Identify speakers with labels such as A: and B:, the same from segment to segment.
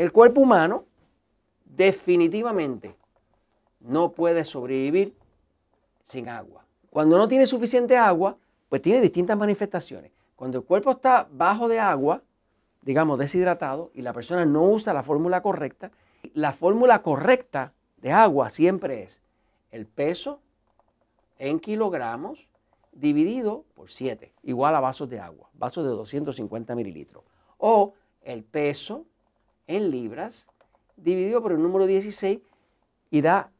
A: El cuerpo humano definitivamente no puede sobrevivir sin agua. Cuando no tiene suficiente agua, pues tiene distintas manifestaciones. Cuando el cuerpo está bajo de agua, digamos deshidratado, y la persona no usa la fórmula correcta, la fórmula correcta de agua siempre es el peso en kilogramos dividido por 7, igual a vasos de agua, vasos de 250 mililitros. O el peso en libras dividido por el número 16 y da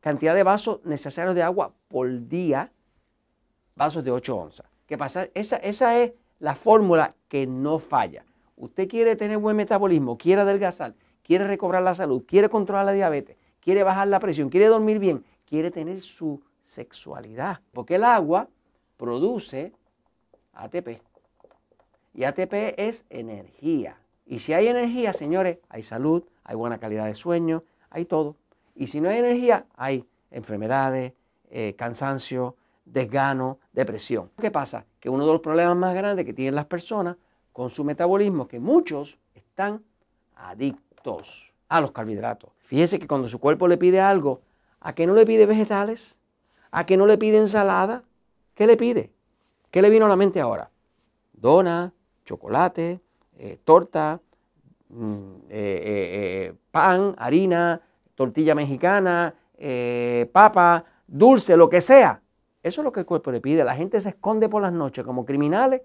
A: cantidad de vasos necesarios de agua por día, vasos de 8 onzas. ¿Qué pasa? Esa, esa es la fórmula que no falla. Usted quiere tener buen metabolismo, quiere adelgazar, quiere recobrar la salud, quiere controlar la diabetes, quiere bajar la presión, quiere dormir bien, quiere tener su sexualidad. Porque el agua produce ATP. Y ATP es energía. Y si hay energía, señores, hay salud, hay buena calidad de sueño, hay todo. Y si no hay energía, hay enfermedades, eh, cansancio, desgano, depresión. ¿Qué pasa? Que uno de los problemas más grandes que tienen las personas con su metabolismo es que muchos están adictos a los carbohidratos. Fíjese que cuando su cuerpo le pide algo, ¿a qué no le pide vegetales? ¿A qué no le pide ensalada? ¿Qué le pide? ¿Qué le vino a la mente ahora? Dona, chocolate, eh, torta, mm, eh, eh, pan, harina, tortilla mexicana, papa, dulce, lo que sea. Eso es lo que el cuerpo le pide. La gente se esconde por las noches como criminales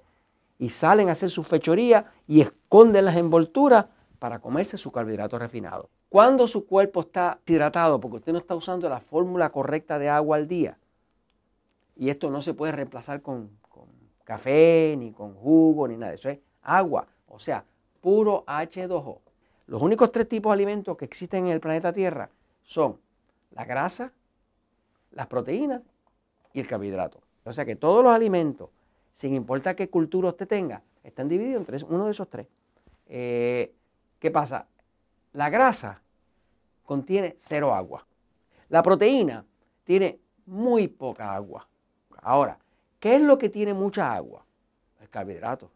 A: y salen a hacer su fechoría y esconden las envolturas para comerse su carbohidrato refinado. Cuando su cuerpo está hidratado, porque usted no está usando la fórmula correcta de agua al día, y esto no se puede reemplazar con, con café, ni con jugo, ni nada, eso es agua o sea, puro H2O. Los únicos tres tipos de alimentos que existen en el planeta Tierra son la grasa, las proteínas y el carbohidrato. O sea que todos los alimentos, sin importar qué cultura usted tenga, están divididos tres. uno de esos tres. Eh, ¿Qué pasa? La grasa contiene cero agua. La proteína tiene muy poca agua. Ahora, ¿qué es lo que tiene mucha agua? El carbohidrato.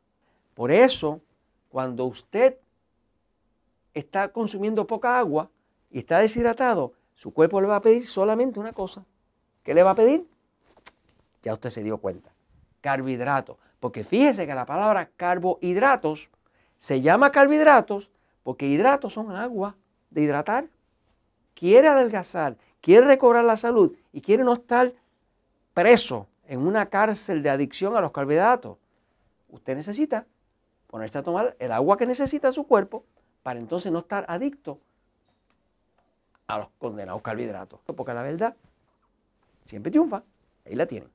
A: Por eso cuando usted está consumiendo poca agua y está deshidratado, su cuerpo le va a pedir solamente una cosa. ¿Qué le va a pedir? Ya usted se dio cuenta. Carbohidratos. Porque fíjese que la palabra carbohidratos se llama carbohidratos porque hidratos son agua de hidratar. Quiere adelgazar, quiere recobrar la salud y quiere no estar preso en una cárcel de adicción a los carbohidratos. Usted necesita ponerse a tomar el agua que necesita su cuerpo para entonces no estar adicto a los condenados carbohidratos. Porque la verdad siempre triunfa, ahí la tienen.